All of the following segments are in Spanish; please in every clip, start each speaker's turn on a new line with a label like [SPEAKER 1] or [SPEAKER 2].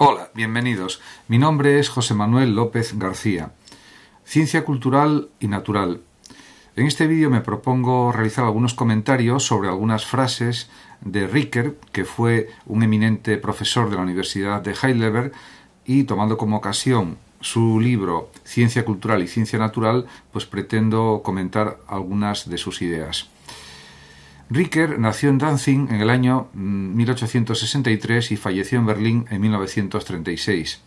[SPEAKER 1] Hola, bienvenidos. Mi nombre es José Manuel López García. Ciencia cultural y natural. En este vídeo me propongo realizar algunos comentarios sobre algunas frases de Ricker, que fue un eminente profesor de la Universidad de Heidelberg, y tomando como ocasión su libro Ciencia cultural y ciencia natural, pues pretendo comentar algunas de sus ideas. Ricker nació en Danzig en el año 1863 mm, y falleció en Berlín en 1936.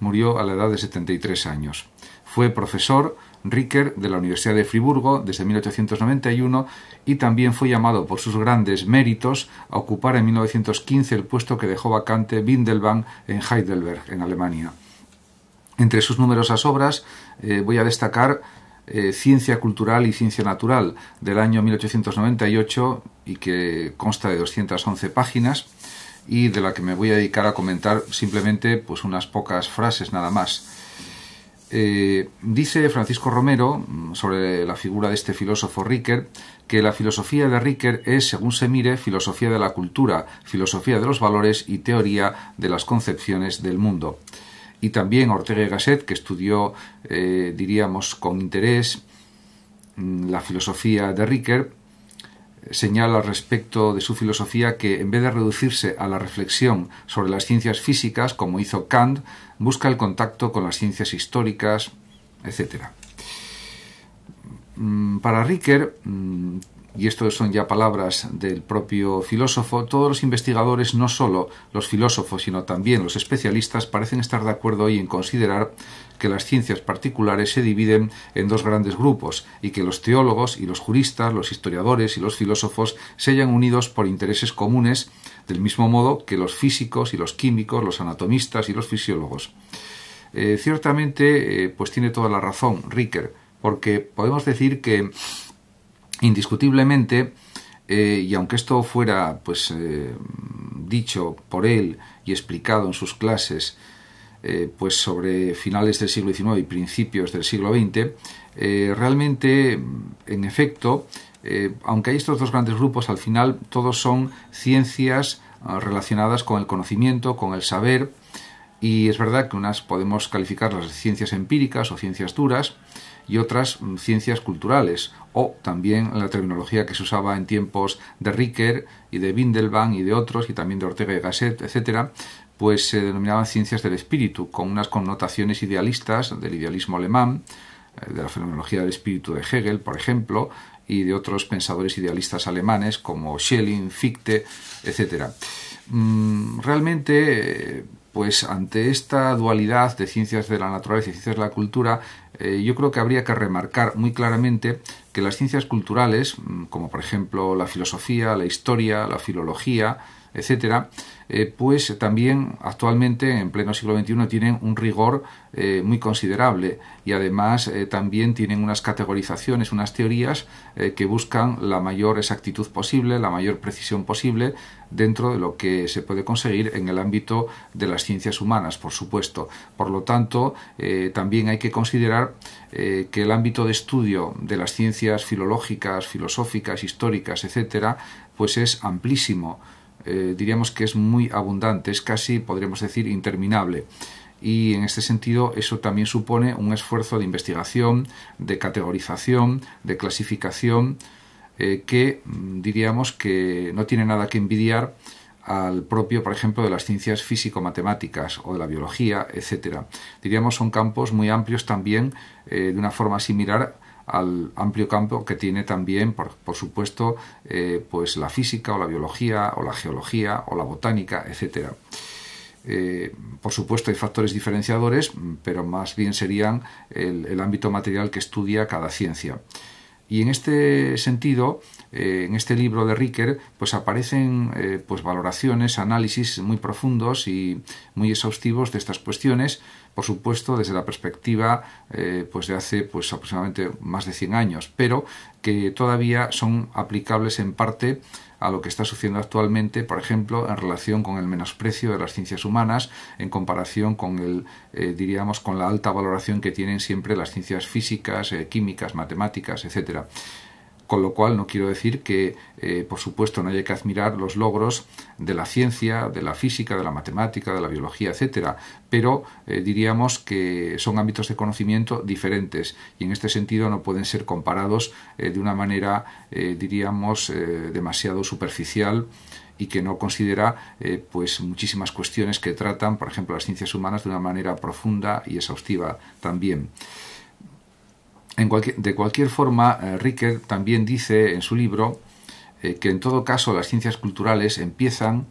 [SPEAKER 1] Murió a la edad de 73 años. Fue profesor Ricker de la Universidad de Friburgo desde 1891 y también fue llamado por sus grandes méritos a ocupar en 1915 el puesto que dejó vacante Windelbank en Heidelberg, en Alemania. Entre sus numerosas obras eh, voy a destacar eh, ciencia Cultural y Ciencia Natural del año 1898 y que consta de 211 páginas y de la que me voy a dedicar a comentar simplemente pues unas pocas frases nada más. Eh, dice Francisco Romero mm, sobre la figura de este filósofo Ricker que la filosofía de Ricker es, según se mire, filosofía de la cultura, filosofía de los valores y teoría de las concepciones del mundo y también Ortega y Gasset, que estudió, eh, diríamos, con interés mm, la filosofía de Ricker, señala respecto de su filosofía que en vez de reducirse a la reflexión sobre las ciencias físicas, como hizo Kant, busca el contacto con las ciencias históricas, etc. Mm, para Ricker, mm, y esto son ya palabras del propio filósofo, todos los investigadores, no solo los filósofos, sino también los especialistas, parecen estar de acuerdo hoy en considerar que las ciencias particulares se dividen en dos grandes grupos y que los teólogos y los juristas, los historiadores y los filósofos se hayan unidos por intereses comunes, del mismo modo que los físicos y los químicos, los anatomistas y los fisiólogos. Eh, ciertamente, eh, pues tiene toda la razón Ricker, porque podemos decir que indiscutiblemente, eh, y aunque esto fuera pues eh, dicho por él y explicado en sus clases, eh, pues sobre finales del siglo XIX y principios del siglo XX, realmente, en efecto, aunque hay estos dos grandes grupos, al final todos son ciencias ah, relacionadas con el conocimiento, con el saber, y es verdad que unas podemos calificar las ciencias empíricas o ciencias duras y otras mm, ciencias culturales, o también la terminología que se usaba en tiempos de Ricker y de Windelband y de otros, y también de Ortega y Gasset, etc., pues se denominaban ciencias del espíritu, con unas connotaciones idealistas del idealismo alemán, eh, de la fenomenología del espíritu de Hegel, por ejemplo, y de otros pensadores idealistas alemanes como Schelling, Fichte, etc. Mm, realmente eh, pues ante esta dualidad de ciencias de la naturaleza y ciencias de la cultura, eh, yo creo que habría que remarcar muy claramente que las ciencias culturales, mm, como por ejemplo la filosofía, la historia, la filología, etcétera, eh, pues también actualmente en pleno siglo XXI tienen un rigor eh, muy considerable y además eh, también tienen unas categorizaciones, unas teorías que buscan la mayor exactitud posible, la mayor precisión posible dentro de lo que se puede conseguir en el ámbito de las ciencias humanas, por supuesto. Por lo tanto, también hay que considerar que el ámbito de estudio de las ciencias filológicas, filosóficas, históricas, etcétera, pues es amplísimo. Eh, diríamos que es muy abundante, es casi, podríamos decir, interminable. Y en este sentido, eso también supone un esfuerzo de investigación, de categorización, de clasificación, eh, que mm, diríamos que no tiene nada que envidiar al propio, por ejemplo, de las ciencias físico-matemáticas o de la biología, etcétera. Diríamos son campos muy amplios también, eh, de una forma similar al amplio campo que tiene también, por, supuesto, eh, pues la física o la biología o la geología o la botánica, etcétera. Eh, por supuesto hay factores diferenciadores, pero más bien serían el ámbito material que estudia cada ciencia. Y en este sentido, eh, en este libro de Ricker, pues aparecen eh, pues valoraciones, análisis muy profundos y muy exhaustivos de estas cuestiones, por supuesto desde la perspectiva eh, pues de hace pues aproximadamente más de 100 años, pero que todavía son aplicables en parte a lo que está sucediendo actualmente, por ejemplo, en relación con el menosprecio de las ciencias humanas en comparación con el, eh, diríamos, con la alta valoración que tienen siempre las ciencias físicas, eh, químicas, matemáticas, etcétera. Con lo cual no quiero decir que, eh, por supuesto, no haya que admirar los logros de la ciencia, de la física, de la matemática, de la biología, etcétera, pero eh, diríamos que son ámbitos de conocimiento diferentes y en este sentido no pueden ser comparados eh, de una manera, diríamos, demasiado superficial y que no considera pues muchísimas cuestiones que tratan, por ejemplo, las ciencias humanas de una manera profunda y exhaustiva también de cualquier forma, eh, Ricker también dice en su libro eh, que en todo caso las ciencias culturales empiezan,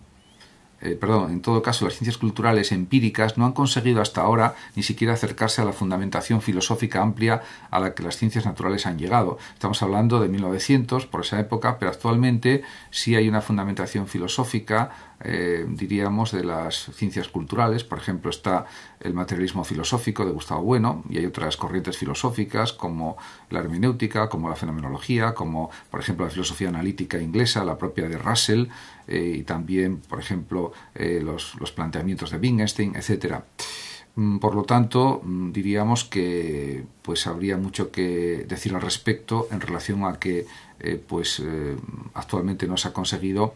[SPEAKER 1] eh, perdón, en todo caso las ciencias culturales empíricas no han conseguido hasta ahora ni siquiera acercarse a la fundamentación filosófica amplia a la que las ciencias naturales han llegado. Estamos hablando de 1900, por esa época, pero actualmente sí hay una fundamentación filosófica eh, diríamos, de las ciencias culturales. Por ejemplo, está el materialismo filosófico de Gustavo Bueno y hay otras corrientes filosóficas como la hermenéutica, como la fenomenología, como, por ejemplo, la filosofía analítica inglesa, la propia de Russell eh, y también, por ejemplo, eh, los, planteamientos de Wittgenstein, etcétera. Mm, por lo tanto, mm, diríamos que pues habría mucho que decir al respecto en relación a que pues actualmente no se ha conseguido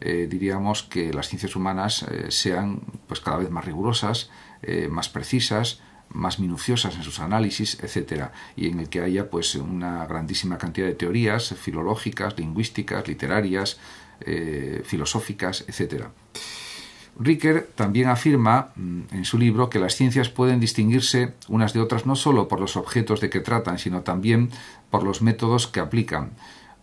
[SPEAKER 1] eh, diríamos que las ciencias humanas eh, sean pues cada vez más rigurosas, eh, más precisas, más minuciosas en sus análisis, etcétera, y en el que haya pues una grandísima cantidad de teorías filológicas, lingüísticas, literarias, filosóficas, etcétera. Ricker también afirma mm, en su libro que las ciencias pueden distinguirse unas de otras no solo por los objetos de que tratan, sino también por los métodos que aplican.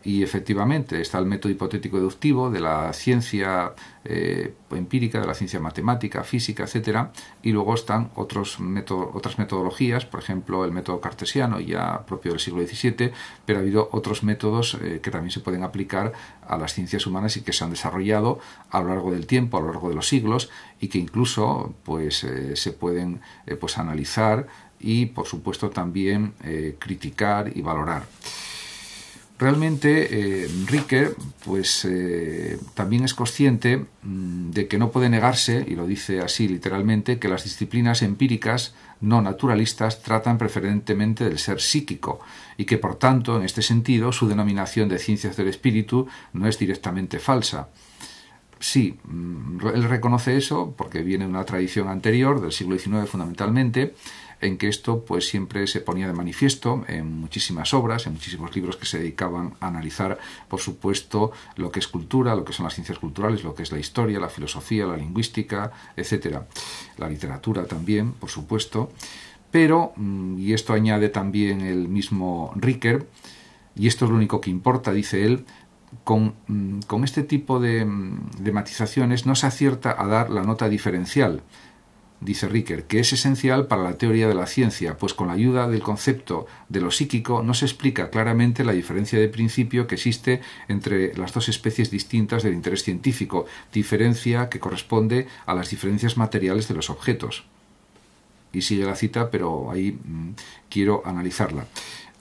[SPEAKER 1] Y efectivamente está el método hipotético deductivo de la ciencia eh, empírica, de la ciencia matemática, física, etcétera, y luego están otros otras metodologías, por ejemplo el método cartesiano, ya propio del siglo XVII, pero ha habido otros métodos eh, que también se pueden aplicar a las ciencias humanas y que se han desarrollado a lo largo del tiempo, a lo largo de los siglos, y que incluso pues, eh, se pueden pues, analizar y, por supuesto, también criticar y valorar. Realmente eh, Enrique, pues, eh, también es consciente mm, de que no puede negarse, y lo dice así literalmente, que las disciplinas empíricas no naturalistas tratan preferentemente del ser psíquico y que por tanto, en este sentido, su denominación de ciencias del espíritu no es directamente falsa. Sí, mm, él reconoce eso porque viene de una tradición anterior, del siglo XIX fundamentalmente, en que esto pues siempre se ponía de manifiesto en muchísimas obras, en muchísimos libros que se dedicaban a analizar, por supuesto, lo que es cultura, lo que son las ciencias culturales, lo que es la historia, la filosofía, la lingüística, etcétera, la literatura también, por supuesto, pero mm, y esto añade también el mismo Ricker y esto es lo único que importa, dice él, con, mm, este tipo de, mm, de, matizaciones no se acierta a dar la nota diferencial, dice Ricker, que es esencial para la teoría de la ciencia, pues con la ayuda del concepto de lo psíquico no se explica claramente la diferencia de principio que existe entre las dos especies distintas del interés científico, diferencia que corresponde a las diferencias materiales de los objetos. Y sigue la cita, pero ahí mm, quiero analizarla.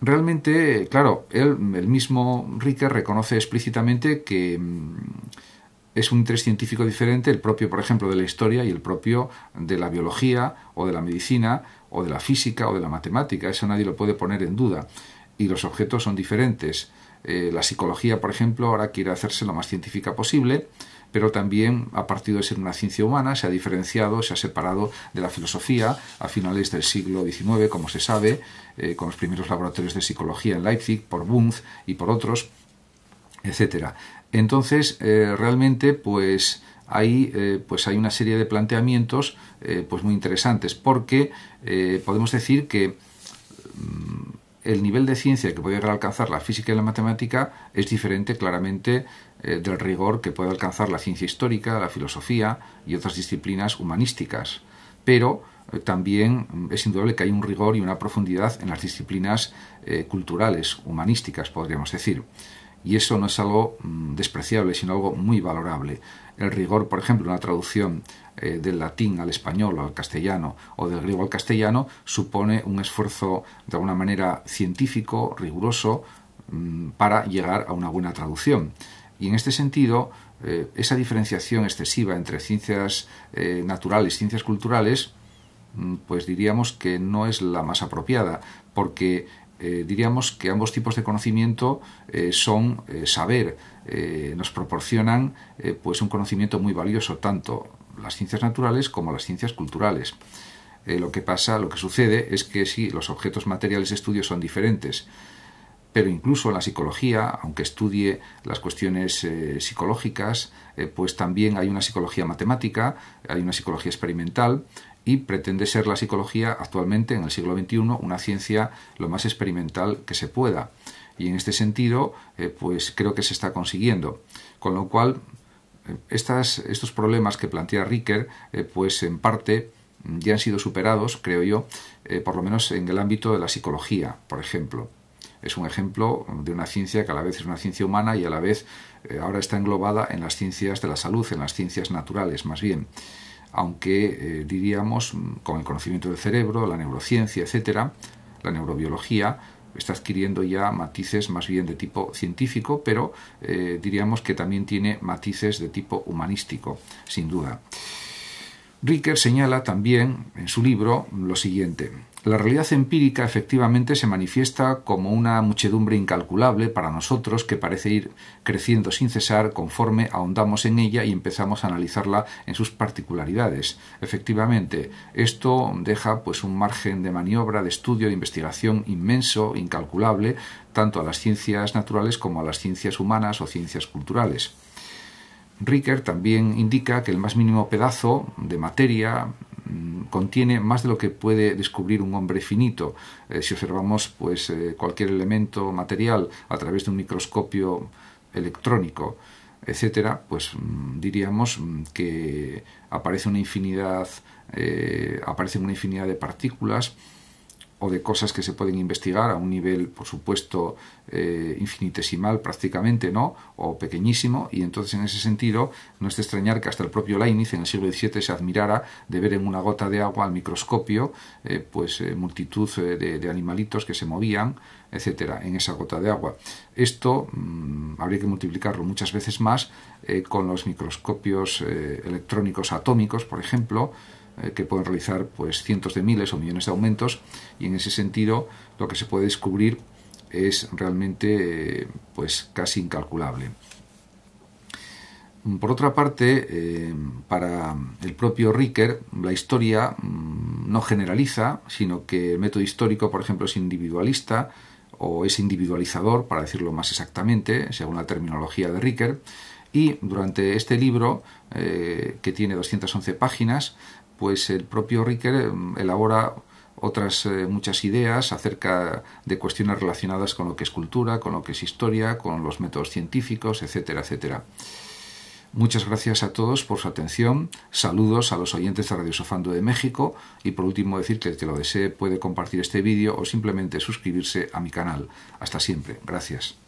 [SPEAKER 1] Realmente, claro, él, el mismo Ricker reconoce explícitamente que mm, es un interés científico diferente, el propio, por ejemplo, de la historia y el propio de la biología o de la medicina o de la física o de la matemática. Eso nadie lo puede poner en duda. Y los objetos son diferentes. Eh, la psicología, por ejemplo, ahora quiere hacerse lo más científica posible, pero también ha partido de ser una ciencia humana, se ha diferenciado, se ha separado de la filosofía a finales del siglo XIX, como se sabe, eh, con los primeros laboratorios de psicología en Leipzig, por Wundt y por otros, etcétera. Entonces, eh, realmente, pues, eh, pues hay una serie de planteamientos eh, pues muy interesantes, porque podemos decir que mm, el nivel de ciencia que puede alcanzar la física y la matemática es diferente claramente del rigor que puede alcanzar la ciencia histórica, la filosofía y otras disciplinas humanísticas. Pero también mm, es indudable que hay un rigor y una profundidad en las disciplinas culturales, humanísticas, podríamos decir. Y eso no es algo mm, despreciable, sino algo muy valorable. El rigor, por ejemplo, una traducción eh, del latín al español o al castellano o del griego al castellano supone un esfuerzo de alguna manera científico, riguroso, mm, para llegar a una buena traducción. Y en este sentido, eh, esa diferenciación excesiva entre ciencias eh, naturales y ciencias culturales, mm, pues diríamos que no es la más apropiada, porque eh, diríamos que ambos tipos de conocimiento eh, son eh, saber, nos proporcionan pues un conocimiento muy valioso tanto las ciencias naturales como las ciencias culturales. lo que pasa, lo que sucede es que sí, los objetos materiales de estudio son diferentes, pero incluso en la psicología, aunque estudie las cuestiones psicológicas, pues también hay una psicología matemática, hay una psicología experimental, y pretende ser la psicología actualmente en el siglo XXI una ciencia lo más experimental que se pueda. Y en este sentido, eh, pues creo que se está consiguiendo. Con lo cual, eh, estos problemas que plantea Ricker, eh, pues en parte ya han sido superados, creo yo, por lo menos en el ámbito de la psicología, por ejemplo. Es un ejemplo de una ciencia que a la vez es una ciencia humana y a la vez ahora está englobada en las ciencias de la salud, en las ciencias naturales más bien aunque eh, diríamos mm, con el conocimiento del cerebro, la neurociencia, etcétera, la neurobiología está adquiriendo ya matices más bien de tipo científico, pero eh, diríamos que también tiene matices de tipo humanístico, sin duda. Ricker señala también en su libro lo siguiente. La realidad empírica efectivamente se manifiesta como una muchedumbre incalculable para nosotros que parece ir creciendo sin cesar conforme ahondamos en ella y empezamos a analizarla en sus particularidades. Efectivamente, esto deja pues un margen de maniobra, de estudio, de investigación inmenso, incalculable, tanto a las ciencias naturales como a las ciencias humanas o ciencias culturales. Ricker también indica que el más mínimo pedazo de materia contiene más de lo que puede descubrir un hombre finito. Eh, si observamos pues, eh, cualquier elemento material a través de un microscopio electrónico, etcétera, pues mm, diríamos mm, que aparece una infinidad, eh, aparecen una infinidad de partículas o de cosas que se pueden investigar a un nivel, por supuesto, eh, infinitesimal prácticamente, ¿no? O pequeñísimo, y entonces en ese sentido no es de extrañar que hasta el propio Leibniz en el siglo XVII se admirara de ver en una gota de agua al microscopio, eh, pues eh, multitud de, animalitos que se movían, etcétera, en esa gota de agua. Esto mm, habría que multiplicarlo muchas veces más con los microscopios electrónicos atómicos, por ejemplo, eh, que pueden realizar pues cientos de miles o millones de aumentos y en ese sentido lo que se puede descubrir es realmente eh, pues casi incalculable. Por otra parte, eh, para el propio Ricker, la historia mm, no generaliza, sino que el método histórico, por ejemplo, es individualista o es individualizador, para decirlo más exactamente, según la terminología de Riker y durante este libro, eh, que tiene 211 páginas, pues el propio Ricker mm, elabora otras eh, muchas ideas acerca de cuestiones relacionadas con lo que es cultura, con lo que es historia, con los métodos científicos, etcétera, etcétera. Muchas gracias a todos por su atención. Saludos a los oyentes de Radio Sofando de México y por último decir que el que lo desee puede compartir este vídeo o simplemente suscribirse a mi canal. Hasta siempre. Gracias.